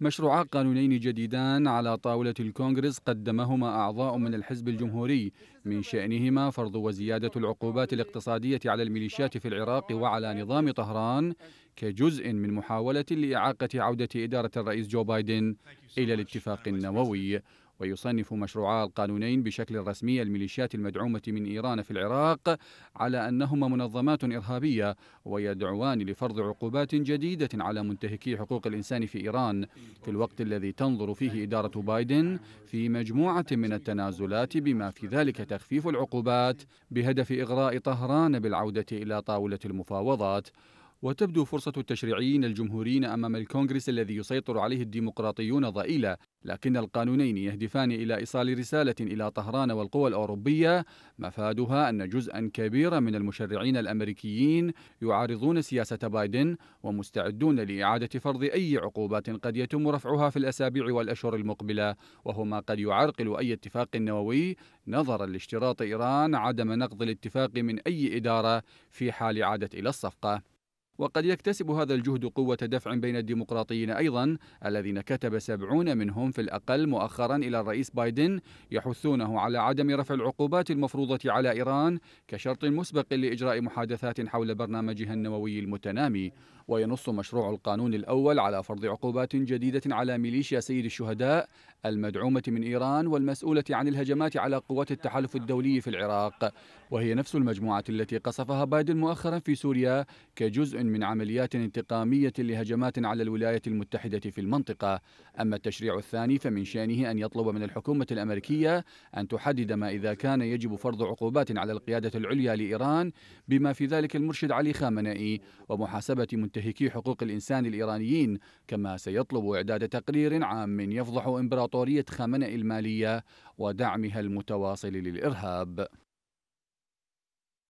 مشروعا قانونين جديدان على طاولة الكونغرس قدمهما أعضاء من الحزب الجمهوري من شأنهما فرض وزيادة العقوبات الاقتصادية على الميليشيات في العراق وعلى نظام طهران كجزء من محاولة لإعاقة عودة إدارة الرئيس جو بايدن إلى الاتفاق النووي ويصنف مشروعا القانونين بشكل رسمي الميليشيات المدعومة من إيران في العراق على أنهما منظمات إرهابية ويدعوان لفرض عقوبات جديدة على منتهكي حقوق الإنسان في إيران في الوقت الذي تنظر فيه إدارة بايدن في مجموعة من التنازلات بما في ذلك تخفيف العقوبات بهدف إغراء طهران بالعودة إلى طاولة المفاوضات وتبدو فرصة التشريعيين الجمهوريين أمام الكونغرس الذي يسيطر عليه الديمقراطيون ضئيلة لكن القانونين يهدفان إلى إيصال رسالة إلى طهران والقوى الأوروبية مفادها أن جزءا كبيرا من المشرعين الأمريكيين يعارضون سياسة بايدن ومستعدون لإعادة فرض أي عقوبات قد يتم رفعها في الأسابيع والأشهر المقبلة وهو ما قد يعرقل أي اتفاق نووي نظرا لاشتراط إيران عدم نقض الاتفاق من أي إدارة في حال عادت إلى الصفقة وقد يكتسب هذا الجهد قوة دفع بين الديمقراطيين أيضا الذين كتب سبعون منهم في الأقل مؤخرا إلى الرئيس بايدن يحثونه على عدم رفع العقوبات المفروضة على إيران كشرط مسبق لإجراء محادثات حول برنامجها النووي المتنامي وينص مشروع القانون الأول على فرض عقوبات جديدة على ميليشيا سيد الشهداء المدعومة من إيران والمسؤولة عن الهجمات على قوات التحالف الدولي في العراق وهي نفس المجموعة التي قصفها بايدن مؤخرا في سوريا كجزء من عمليات انتقامية لهجمات على الولايات المتحدة في المنطقة أما التشريع الثاني فمن شأنه أن يطلب من الحكومة الأمريكية أن تحدد ما إذا كان يجب فرض عقوبات على القيادة العليا لإيران بما في ذلك المرشد علي خامنئي ومحاسبة منتهكي حقوق الإنسان الإيرانيين كما سيطلب إعداد تقرير عام يفضح إمبراطورية خامنئي المالية ودعمها المتواصل للإرهاب